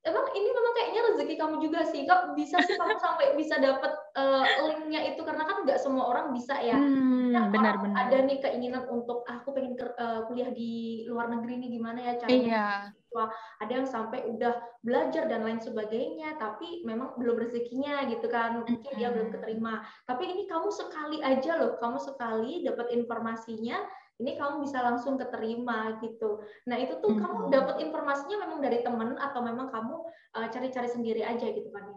emang ini memang kayaknya rezeki kamu juga sih kok bisa sih kamu sampai bisa dapat uh, eh, linknya itu karena kan nggak semua orang bisa ya hmm, nah, benar benar ada nih keinginan untuk ah, aku pengen ker, uh, kuliah di luar negeri nih gimana ya caranya iya. Wah, ada yang sampai udah belajar dan lain sebagainya tapi memang belum rezekinya gitu kan mungkin dia belum hmm. keterima tapi ini kamu sekali aja loh kamu sekali dapat informasinya ini kamu bisa langsung keterima gitu. Nah itu tuh kamu dapat informasinya memang dari temen atau memang kamu eh, cari-cari uh, sendiri aja gitu kan?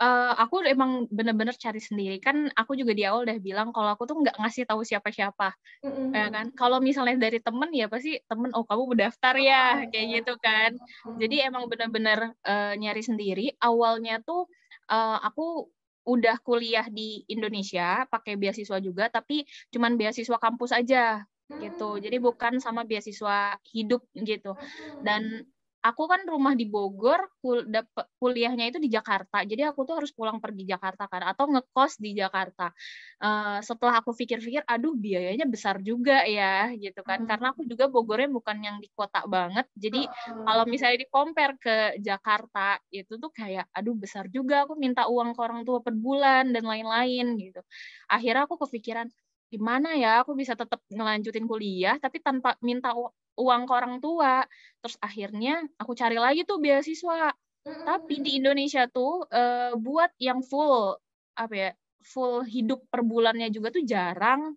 Uh, aku emang bener-bener cari sendiri kan aku juga di awal udah bilang kalau aku tuh nggak ngasih tahu siapa-siapa mm -hmm. ya kan kalau misalnya dari temen ya pasti temen oh kamu mendaftar ya oh, iya. kayak ya. gitu kan mm -hmm. jadi emang bener-bener uh, nyari sendiri awalnya tuh uh, aku udah kuliah di Indonesia pakai beasiswa juga tapi cuman beasiswa kampus aja gitu. Hmm. Jadi bukan sama beasiswa hidup gitu. Hmm. Dan aku kan rumah di Bogor, kul kuliahnya itu di Jakarta. Jadi aku tuh harus pulang pergi Jakarta kan atau ngekos di Jakarta. Uh, setelah aku pikir-pikir, aduh biayanya besar juga ya gitu kan. Karena hmm. aku juga Bogornya bukan yang di kota banget. Jadi kalau misalnya di compare ke Jakarta itu tuh kayak aduh besar juga aku minta uang ke orang tua per bulan dan lain-lain gitu. Akhirnya aku kepikiran gimana ya aku bisa tetap ngelanjutin kuliah tapi tanpa minta uang ke orang tua terus akhirnya aku cari lagi tuh beasiswa tapi di Indonesia tuh uh, buat yang full apa ya full hidup per bulannya juga tuh jarang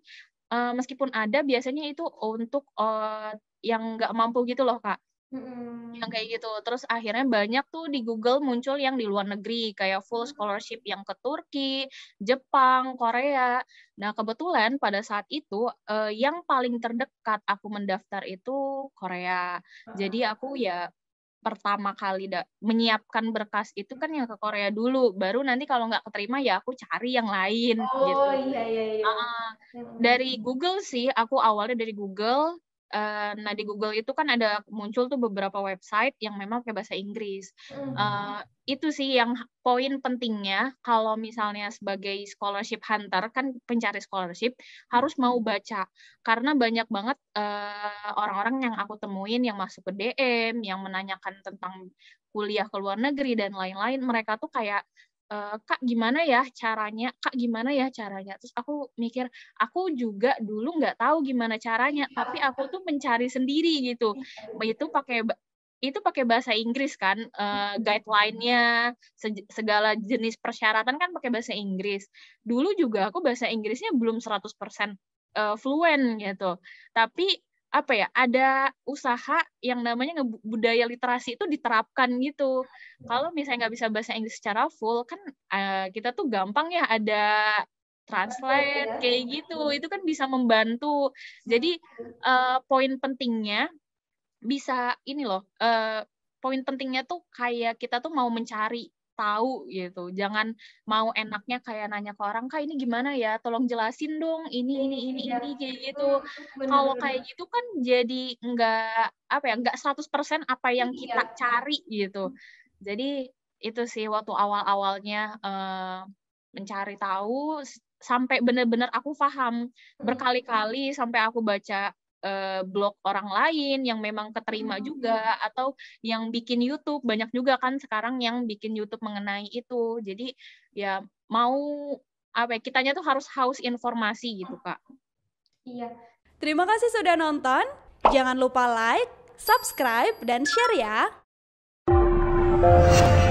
uh, meskipun ada biasanya itu untuk uh, yang nggak mampu gitu loh kak mm -hmm yang kayak gitu. Terus akhirnya banyak tuh di Google muncul yang di luar negeri kayak full hmm. scholarship yang ke Turki, Jepang, Korea. Nah, kebetulan pada saat itu eh, yang paling terdekat aku mendaftar itu Korea. Jadi ah. aku ya pertama kali da- menyiapkan berkas itu kan yang ke Korea dulu baru nanti kalau nggak keterima ya aku cari yang lain oh, gitu iya, iya, iya. Uh, dari Google sih aku awalnya dari Google Eh, nah di Google itu kan ada muncul tuh beberapa website yang memang pakai bahasa Inggris. Mm. Uh, itu sih yang poin pentingnya kalau misalnya sebagai scholarship hunter kan pencari scholarship harus mau baca karena banyak banget uh, orang-orang yang aku temuin yang masuk ke DM yang menanyakan tentang kuliah ke luar negeri dan lain-lain mereka tuh kayak Eh, kak gimana ya caranya kak gimana ya caranya terus aku mikir aku juga dulu nggak tahu gimana caranya iya. tapi aku tuh mencari sendiri gitu iya. itu pakai itu pakai bahasa Inggris kan uh, guideline-nya segala jenis persyaratan kan pakai bahasa Inggris dulu juga aku bahasa Inggrisnya belum 100% uh, eh, fluent gitu tapi apa ya ada usaha yang namanya budaya literasi itu diterapkan gitu ya. kalau misalnya nggak bisa bahasa Inggris secara full kan uh, kita tuh gampang ya ada translate iya. kayak gitu itu kan bisa membantu jadi uh, poin pentingnya bisa ini loh uh, poin pentingnya tuh kayak kita tuh mau mencari tahu gitu. Jangan mau enaknya kayak nanya ke orang, "Kak, ini gimana ya? Tolong jelasin dong ini iya, ini ini iya. ini kayak gitu." Kalau kayak gitu kan jadi enggak apa ya, seratus 100% apa yang iya. kita cari gitu. Jadi itu sih waktu awal-awalnya uh, mencari tahu sampai benar-benar aku paham hmm. berkali-kali sampai aku baca uh, blog orang lain yang memang keterima hmm. juga atau yang bikin YouTube banyak juga kan sekarang yang bikin YouTube mengenai itu jadi ya mau apa ya, kitanya tuh harus haus informasi gitu kak iya terima kasih sudah nonton jangan lupa like subscribe dan share ya